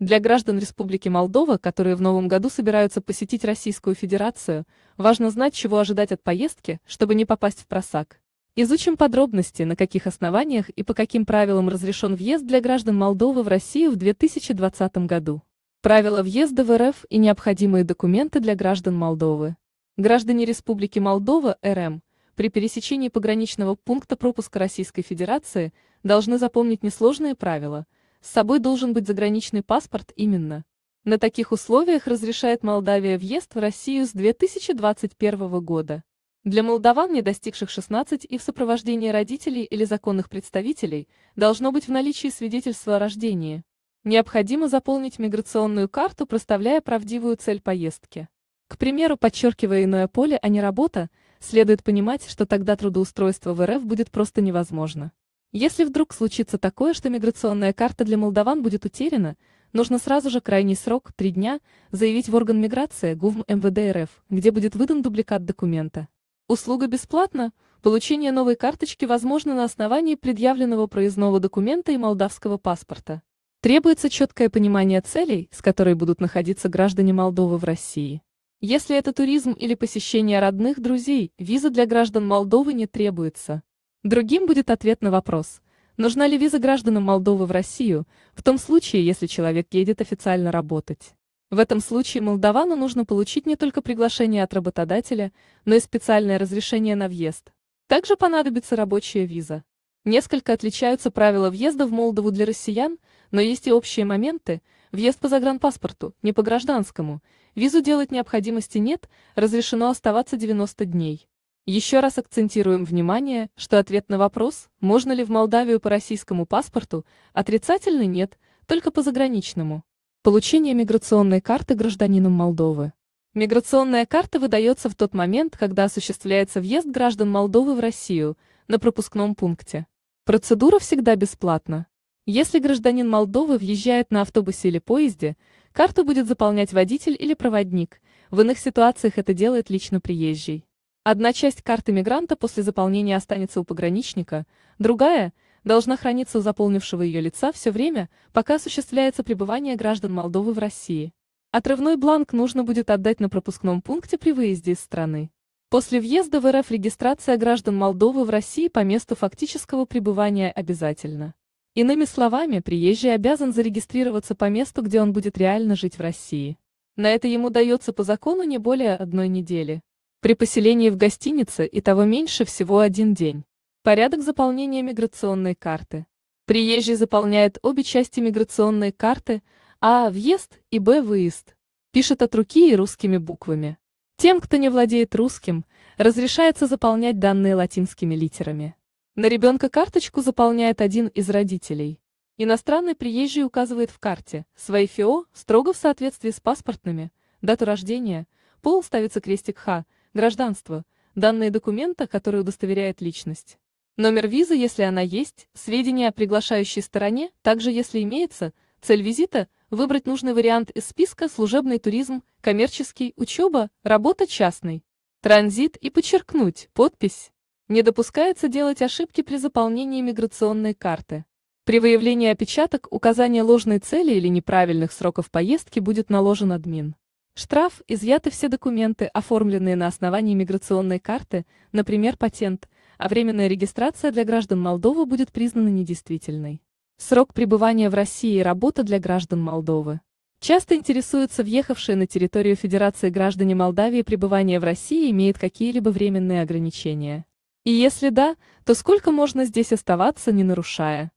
Для граждан Республики Молдова, которые в новом году собираются посетить Российскую Федерацию, важно знать, чего ожидать от поездки, чтобы не попасть в просак. Изучим подробности, на каких основаниях и по каким правилам разрешен въезд для граждан Молдовы в Россию в 2020 году. Правила въезда в РФ и необходимые документы для граждан Молдовы. Граждане Республики Молдова, РМ, при пересечении пограничного пункта пропуска Российской Федерации должны запомнить несложные правила – с собой должен быть заграничный паспорт именно. На таких условиях разрешает Молдавия въезд в Россию с 2021 года. Для молдаван, не достигших 16 и в сопровождении родителей или законных представителей, должно быть в наличии свидетельство о рождении. Необходимо заполнить миграционную карту, проставляя правдивую цель поездки. К примеру, подчеркивая иное поле, а не работа, следует понимать, что тогда трудоустройство в РФ будет просто невозможно. Если вдруг случится такое, что миграционная карта для молдаван будет утеряна, нужно сразу же крайний срок, три дня, заявить в орган миграции ГУВМ МВД РФ, где будет выдан дубликат документа. Услуга бесплатна, получение новой карточки возможно на основании предъявленного проездного документа и молдавского паспорта. Требуется четкое понимание целей, с которой будут находиться граждане Молдовы в России. Если это туризм или посещение родных друзей, виза для граждан Молдовы не требуется. Другим будет ответ на вопрос, нужна ли виза гражданам Молдовы в Россию, в том случае, если человек едет официально работать. В этом случае молдавану нужно получить не только приглашение от работодателя, но и специальное разрешение на въезд. Также понадобится рабочая виза. Несколько отличаются правила въезда в Молдову для россиян, но есть и общие моменты. Въезд по загранпаспорту, не по гражданскому. Визу делать необходимости нет, разрешено оставаться 90 дней. Еще раз акцентируем внимание, что ответ на вопрос, можно ли в Молдавию по российскому паспорту, отрицательный нет, только по заграничному. Получение миграционной карты гражданином Молдовы. Миграционная карта выдается в тот момент, когда осуществляется въезд граждан Молдовы в Россию на пропускном пункте. Процедура всегда бесплатна. Если гражданин Молдовы въезжает на автобусе или поезде, карту будет заполнять водитель или проводник, в иных ситуациях это делает лично приезжий. Одна часть карты мигранта после заполнения останется у пограничника, другая должна храниться у заполнившего ее лица все время, пока осуществляется пребывание граждан Молдовы в России. Отрывной бланк нужно будет отдать на пропускном пункте при выезде из страны. После въезда в РФ регистрация граждан Молдовы в России по месту фактического пребывания обязательна. Иными словами, приезжий обязан зарегистрироваться по месту, где он будет реально жить в России. На это ему дается по закону не более одной недели. При поселении в гостинице и того меньше всего один день. Порядок заполнения миграционной карты. Приезжий заполняет обе части миграционной карты, а – въезд и б – выезд. Пишет от руки и русскими буквами. Тем, кто не владеет русским, разрешается заполнять данные латинскими литерами. На ребенка карточку заполняет один из родителей. Иностранный приезжий указывает в карте свои ФИО строго в соответствии с паспортными, дату рождения, пол ставится крестик Х – Гражданство. Данные документа, который удостоверяет личность. Номер визы, если она есть, сведения о приглашающей стороне, также если имеется, цель визита – выбрать нужный вариант из списка «Служебный туризм», «Коммерческий», «Учеба», «Работа частный», «Транзит» и подчеркнуть «Подпись». Не допускается делать ошибки при заполнении миграционной карты. При выявлении опечаток указания ложной цели или неправильных сроков поездки будет наложен админ штраф, изъяты все документы, оформленные на основании миграционной карты, например, патент, а временная регистрация для граждан Молдовы будет признана недействительной. Срок пребывания в России и работа для граждан Молдовы. Часто интересуются въехавшие на территорию Федерации граждане Молдавии пребывание в России имеет какие-либо временные ограничения. И если да, то сколько можно здесь оставаться, не нарушая?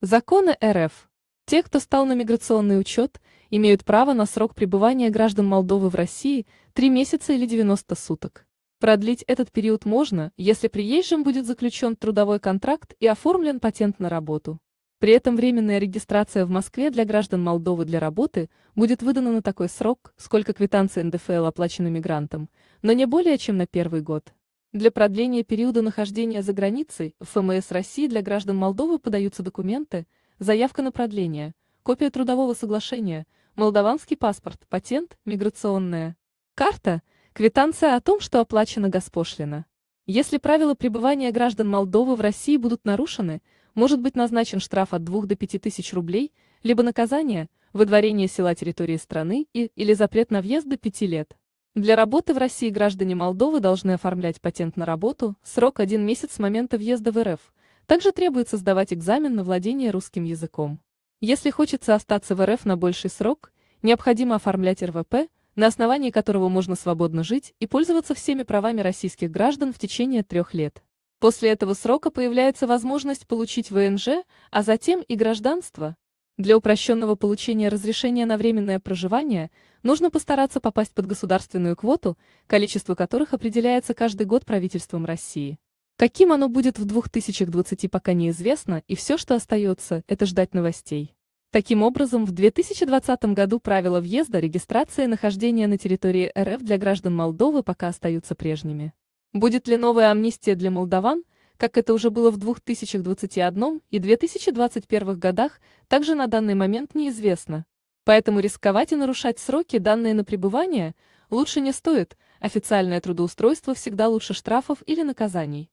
Законы РФ. Те, кто стал на миграционный учет, имеют право на срок пребывания граждан Молдовы в России 3 месяца или 90 суток. Продлить этот период можно, если приезжим будет заключен трудовой контракт и оформлен патент на работу. При этом временная регистрация в Москве для граждан Молдовы для работы будет выдана на такой срок, сколько квитанции НДФЛ оплачены мигрантам, но не более чем на первый год. Для продления периода нахождения за границей в ФМС эм России для граждан Молдовы подаются документы – Заявка на продление, копия трудового соглашения, молдаванский паспорт, патент, миграционная карта, квитанция о том, что оплачена госпошлина. Если правила пребывания граждан Молдовы в России будут нарушены, может быть назначен штраф от 2 до 5 тысяч рублей, либо наказание – выдворение села территории страны и или запрет на въезд до 5 лет. Для работы в России граждане Молдовы должны оформлять патент на работу, срок 1 месяц с момента въезда в РФ, также требуется сдавать экзамен на владение русским языком. Если хочется остаться в РФ на больший срок, необходимо оформлять РВП, на основании которого можно свободно жить и пользоваться всеми правами российских граждан в течение трех лет. После этого срока появляется возможность получить ВНЖ, а затем и гражданство. Для упрощенного получения разрешения на временное проживание нужно постараться попасть под государственную квоту, количество которых определяется каждый год правительством России. Каким оно будет в 2020 пока неизвестно, и все, что остается, это ждать новостей. Таким образом, в 2020 году правила въезда, регистрации и нахождения на территории РФ для граждан Молдовы пока остаются прежними. Будет ли новая амнистия для молдаван, как это уже было в 2021 и 2021 годах, также на данный момент неизвестно. Поэтому рисковать и нарушать сроки, данные на пребывание, лучше не стоит, официальное трудоустройство всегда лучше штрафов или наказаний.